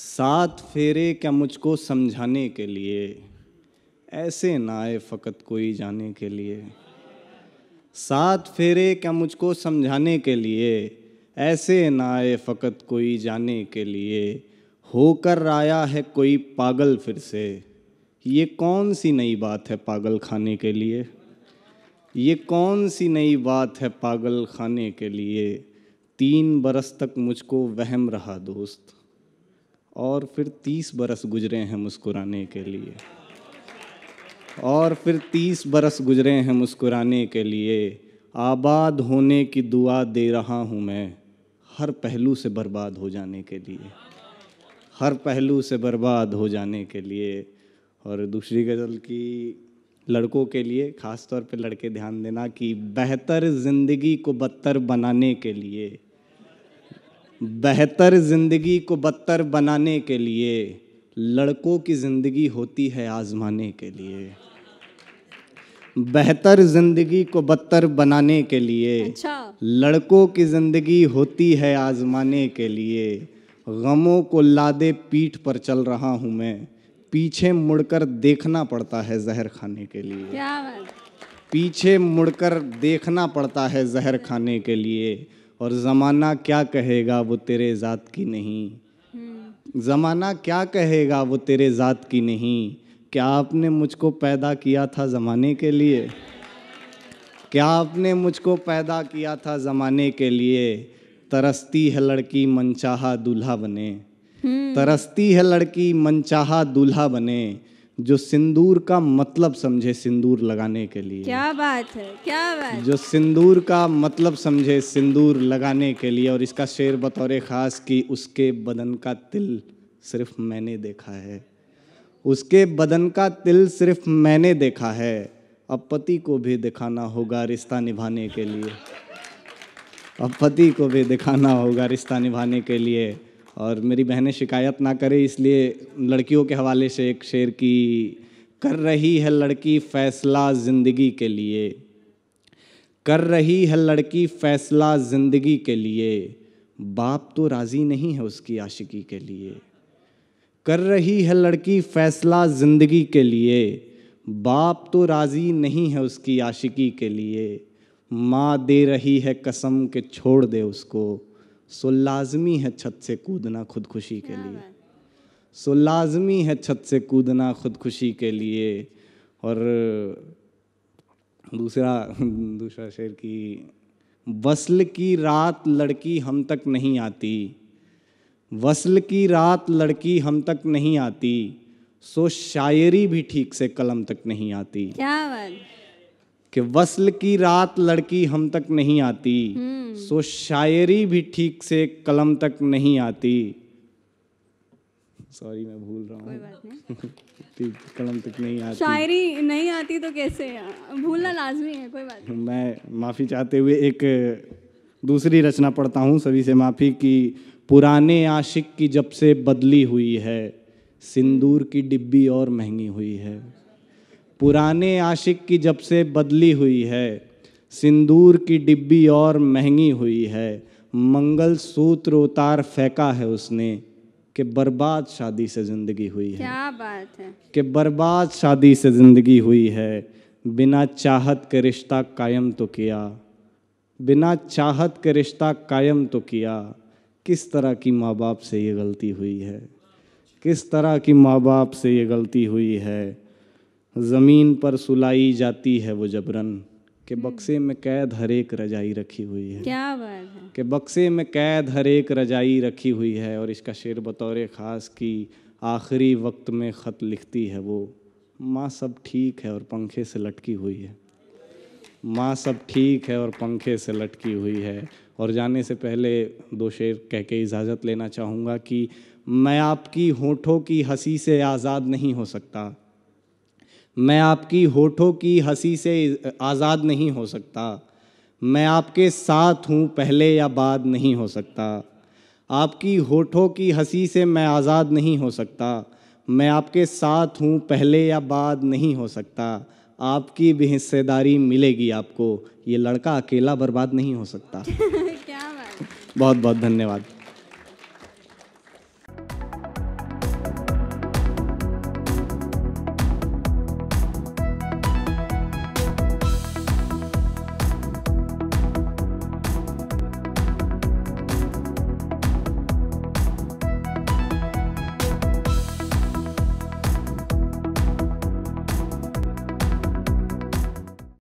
सात फेरे क्या मुझको समझाने के लिए ऐसे ना आए फ़कत कोई जाने के लिए सात फेरे क्या मुझको समझाने के लिए ऐसे ना आए फ़कत कोई जाने के लिए होकर आया है कोई पागल फिर से ये कौन सी नई बात है पागल खाने के लिए ये कौन सी नई बात है पागल खाने के लिए तीन बरस तक मुझको वहम रहा दोस्त और फिर तीस बरस गुजरे हैं मुस्कुराने के लिए और फिर तीस बरस गुजरे हैं मुस्कुराने के लिए आबाद होने की दुआ दे रहा हूँ मैं हर पहलू से बर्बाद हो जाने के लिए हर पहलू से बर्बाद हो जाने के लिए और दूसरी गज़ल की लड़कों के लिए ख़ास तौर पे लड़के ध्यान देना कि बेहतर ज़िंदगी को बदतर बनाने के लिए बेहतर ज़िंदगी को बदतर बनाने के लिए लड़कों की ज़िंदगी होती है आज़माने के लिए बेहतर ज़िंदगी को बदतर बनाने के लिए अच्छा। लड़कों की ज़िंदगी होती है आज़माने के लिए गमों को लादे पीठ पर चल रहा हूँ मैं पीछे मुड़कर देखना पड़ता है जहर खाने के लिए क्या पीछे मुड़कर देखना पड़ता है जहर खाने के लिए और ज़माना क्या कहेगा वो तेरे ज़ात की नहीं हम्म। ज़माना क्या कहेगा वो तेरे ज़ात की नहीं क्या आपने मुझको पैदा किया था ज़माने के लिए क्या आपने मुझको पैदा किया था ज़माने के लिए तरसती है लड़की मनचाहा दूल्हा बने हम्म। तरसती है लड़की मनचाहा दूल्हा बने जो सिंदूर का मतलब समझे सिंदूर लगाने के लिए क्या बात है क्या बात जो सिंदूर का मतलब समझे सिंदूर लगाने के लिए और इसका शेर बतौर ख़ास कि उसके बदन का तिल सिर्फ मैंने देखा है उसके बदन का तिल सिर्फ मैंने देखा है अब पति को भी दिखाना होगा रिश्ता निभाने के लिए अब पति को भी दिखाना होगा रिश्ता निभाने के लिए और मेरी बहनें शिकायत ना करें इसलिए लड़कियों के हवाले से एक शेर की कर रही है लड़की फ़ैसला ज़िंदगी के लिए कर रही है लड़की फ़ैसला ज़िंदगी के लिए बाप तो राज़ी नहीं है उसकी आशिकी के लिए कर रही है लड़की फ़ैसला ज़िंदगी के लिए बाप तो राज़ी नहीं है उसकी आशिकी के लिए माँ दे रही है कसम के छोड़ दे उसको सो लाजमी है छत से कूदना खुदकुशी के लिए सो लाजमी है छत से कूदना खुदकुशी के लिए और दूसरा दूसरा शेर की वसल की रात लड़की हम तक नहीं आती वसल की रात लड़की हम तक नहीं आती सो शायरी भी ठीक से कलम तक नहीं आती क्या बात कि वसल की रात लड़की हम तक नहीं आती हम्म। सो शायरी भी ठीक से कलम तक नहीं आती सॉरी मैं भूल रहा हूँ कलम तक नहीं आती शायरी नहीं आती तो कैसे भूलना लाजमी है कोई बात मैं माफ़ी चाहते हुए एक दूसरी रचना पढ़ता हूँ सभी से माफ़ी की पुराने आशिक की जब से बदली हुई है सिंदूर की डिब्बी और महंगी हुई है पुराने आशिक की जब से बदली हुई है सिंदूर की डिब्बी और महंगी हुई है मंगल सूत्र उतार फेंका है उसने कि बर्बाद शादी से ज़िंदगी हुई है क्या बात है कि बर्बाद शादी से ज़िंदगी हुई है बिना चाहत के रिश्ता कायम तो किया बिना चाहत के रिश्ता कायम तो किया किस तरह की माँ बाप से ये गलती हुई है किस तरह की माँ बाप से ये गलती हुई है ज़मीन पर सुलाई जाती है वो जबरन के बक्से में कैद हर एक रजाई रखी हुई है क्या बात है के बक्से में कैद हर एक रजाई रखी हुई है और इसका शेर बतौर ख़ास की आखिरी वक्त में ख़त लिखती है वो माँ सब ठीक है और पंखे से लटकी हुई है माँ सब ठीक है और पंखे से लटकी हुई है और जाने से पहले दो शेर कह के इजाज़त लेना चाहूँगा कि मैं आपकी होठों की हंसी से आज़ाद नहीं हो सकता मैं आपकी होठों की हंसी से आज़ाद नहीं हो सकता मैं आपके साथ हूँ पहले या बाद नहीं हो सकता आपकी होठों की हंसी से मैं आज़ाद नहीं हो सकता मैं आपके साथ हूँ पहले या बाद नहीं हो सकता आपकी भी हिस्सेदारी मिलेगी आपको ये लड़का अकेला बर्बाद नहीं हो सकता बहुत बहुत धन्यवाद